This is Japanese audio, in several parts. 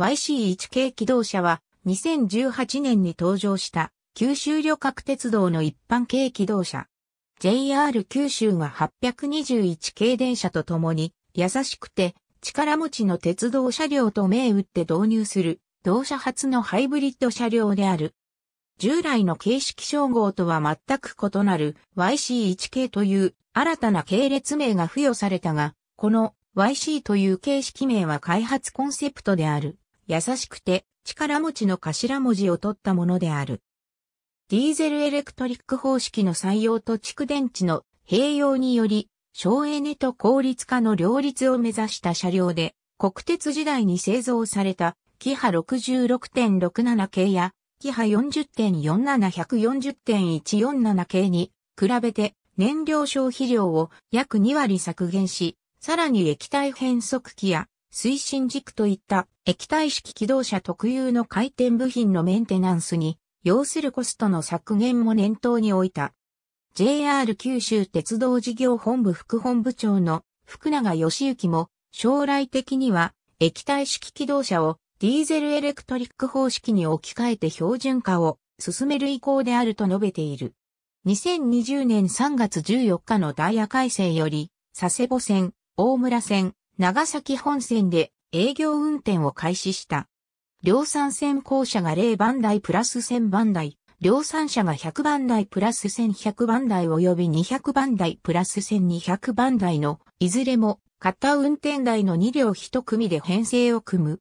YC1 系機動車は2018年に登場した九州旅客鉄道の一般系機動車。JR 九州が821系電車とともに優しくて力持ちの鉄道車両と銘打って導入する同社初のハイブリッド車両である。従来の形式称号とは全く異なる YC1 系という新たな系列名が付与されたが、この YC という形式名は開発コンセプトである。優しくて力持ちの頭文字を取ったものである。ディーゼルエレクトリック方式の採用と蓄電池の併用により、省エネと効率化の両立を目指した車両で、国鉄時代に製造された、キハ66.67系や、キハ40.47140.147系に、比べて燃料消費量を約2割削減し、さらに液体変速機や推進軸といった液体式機動車特有の回転部品のメンテナンスに要するコストの削減も念頭に置いた。JR 九州鉄道事業本部副本部長の福永義行も将来的には液体式機動車をディーゼルエレクトリック方式に置き換えて標準化を進める意向であると述べている。2020年3月14日のダイヤ改正より、佐世保線、大村線、長崎本線で営業運転を開始した。量産線校舎が0番台プラス1000番台、量産車が100番台プラス1100番台及び200番台プラス1200番台の、いずれも、片運転台の2両1組で編成を組む。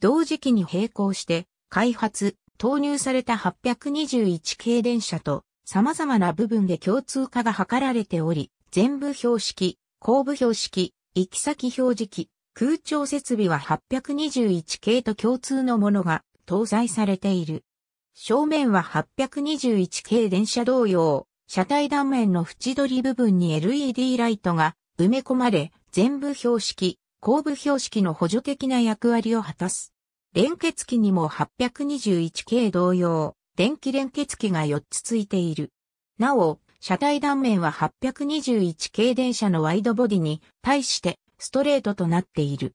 同時期に並行して、開発、投入された821系電車と、様々な部分で共通化が図られており、全部標識、後部標識、行き先表示器、空調設備は821系と共通のものが搭載されている。正面は821系電車同様、車体断面の縁取り部分に LED ライトが埋め込まれ、全部標識、後部標識の補助的な役割を果たす。連結機にも821系同様、電気連結機が4つついている。なお、車体断面は821系電車のワイドボディに対してストレートとなっている。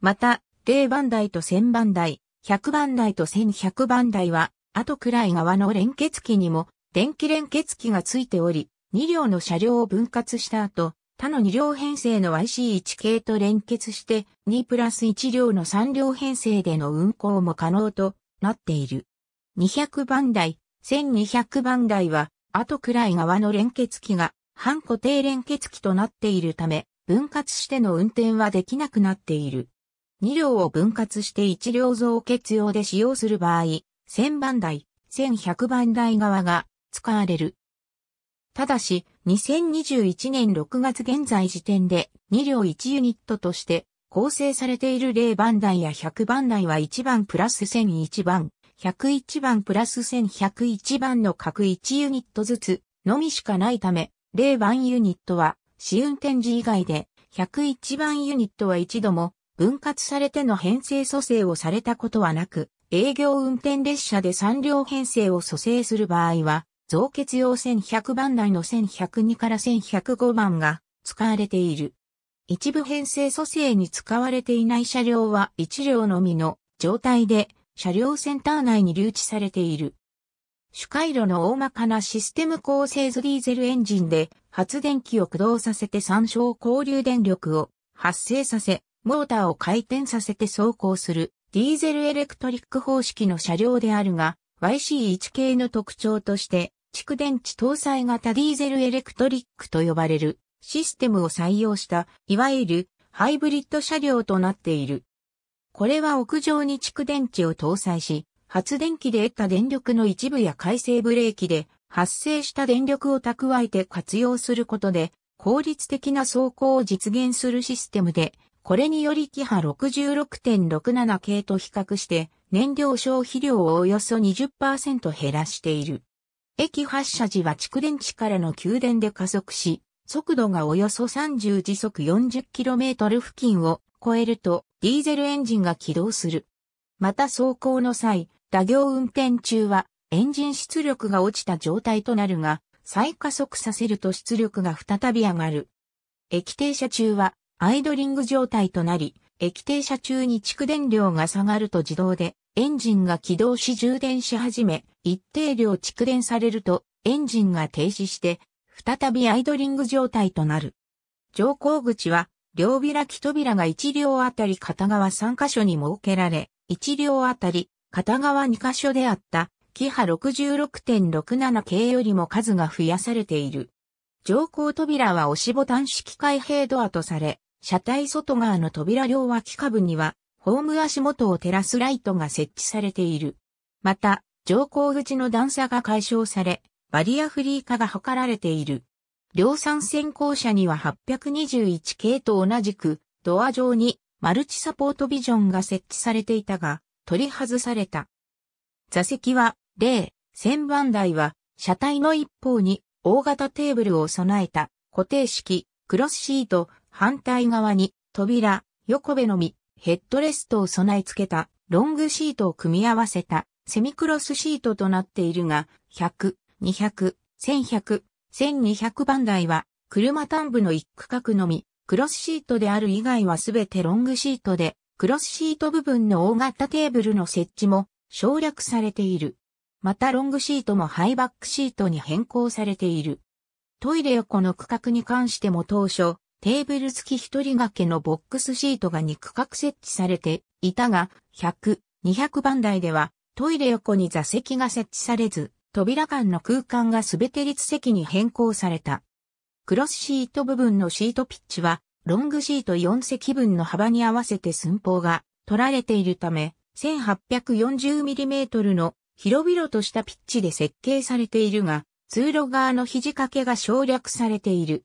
また、0番台と1000番台、100番台と1100番台は、後くらい側の連結機にも電気連結機がついており、2両の車両を分割した後、他の2両編成の IC1 系と連結して2プラス1両の3両編成での運行も可能となっている。200番台、1200番台はとくらい側の連結機が半固定連結機となっているため、分割しての運転はできなくなっている。2両を分割して1両増結用で使用する場合、1000番台、1100番台側が使われる。ただし、2021年6月現在時点で2両1ユニットとして構成されている0番台や100番台は1番プラス1001番、101番プラス1101番の各1ユニットずつのみしかないため、0番ユニットは試運転時以外で、101番ユニットは一度も分割されての編成蘇生をされたことはなく、営業運転列車で3両編成を蘇生する場合は、増結用1100番内の1102から1105番が使われている。一部編成蘇生に使われていない車両は1両のみの状態で車両センター内に留置されている。主回路の大まかなシステム構成図ディーゼルエンジンで発電機を駆動させて参照交流電力を発生させ、モーターを回転させて走行するディーゼルエレクトリック方式の車両であるが、YC1 系の特徴として、蓄電池搭載型ディーゼルエレクトリックと呼ばれるシステムを採用した、いわゆるハイブリッド車両となっている。これは屋上に蓄電池を搭載し、発電機で得た電力の一部や回生ブレーキで発生した電力を蓄えて活用することで、効率的な走行を実現するシステムで、これによりキハ66.67系と比較して燃料消費量をおよそ20%減らしている。駅発車時は蓄電池からの給電で加速し、速度がおよそ30時速 40km 付近を超えるとディーゼルエンジンが起動する。また走行の際、打行運転中はエンジン出力が落ちた状態となるが、再加速させると出力が再び上がる。液停車中はアイドリング状態となり、液停車中に蓄電量が下がると自動でエンジンが起動し充電し始め、一定量蓄電されるとエンジンが停止して、再びアイドリング状態となる。乗降口は両開き扉が一両あたり片側三箇所に設けられ、一両あたり片側二箇所であった、キハ66.67系よりも数が増やされている。上高扉は押しボタン式開閉ドアとされ、車体外側の扉両脇下部には、ホーム足元を照らすライトが設置されている。また、上高口の段差が解消され、バリアフリー化が図られている。量産先行車には821系と同じく、ドア上にマルチサポートビジョンが設置されていたが、取り外された。座席は、例、1000番台は、車体の一方に大型テーブルを備えた固定式、クロスシート、反対側に扉、横辺のみ、ヘッドレストを備え付けたロングシートを組み合わせたセミクロスシートとなっているが、100、200、1100、1200番台は、車単部の一区画のみ、クロスシートである以外はすべてロングシートで、クロスシート部分の大型テーブルの設置も省略されている。またロングシートもハイバックシートに変更されている。トイレ横の区画に関しても当初、テーブル付き一人掛けのボックスシートが2区画設置されていたが、100、200番台ではトイレ横に座席が設置されず、扉間の空間がすべて立席に変更された。クロスシート部分のシートピッチは、ロングシート4席分の幅に合わせて寸法が取られているため、1840mm の広々としたピッチで設計されているが、通路側の肘掛けが省略されている。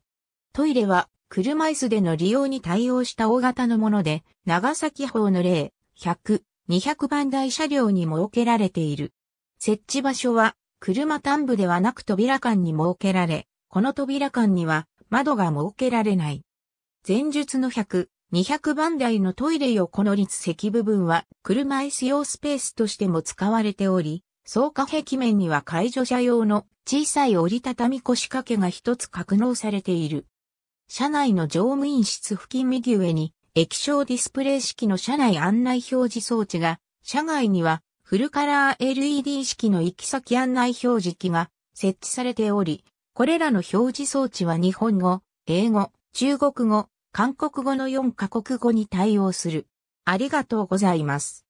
トイレは車椅子での利用に対応した大型のもので、長崎法の例、100、200番台車両に設けられている。設置場所は車端部ではなく扉間に設けられ、この扉間には窓が設けられない。前述の100、200番台のトイレ横の立席部分は車椅子用スペースとしても使われており、草加壁面には介助者用の小さい折りたたみ腰掛けが一つ格納されている。車内の乗務員室付近右上に液晶ディスプレイ式の車内案内表示装置が、車外にはフルカラー LED 式の行き先案内表示器が設置されており、これらの表示装置は日本語、英語、中国語、韓国語の4カ国語に対応する。ありがとうございます。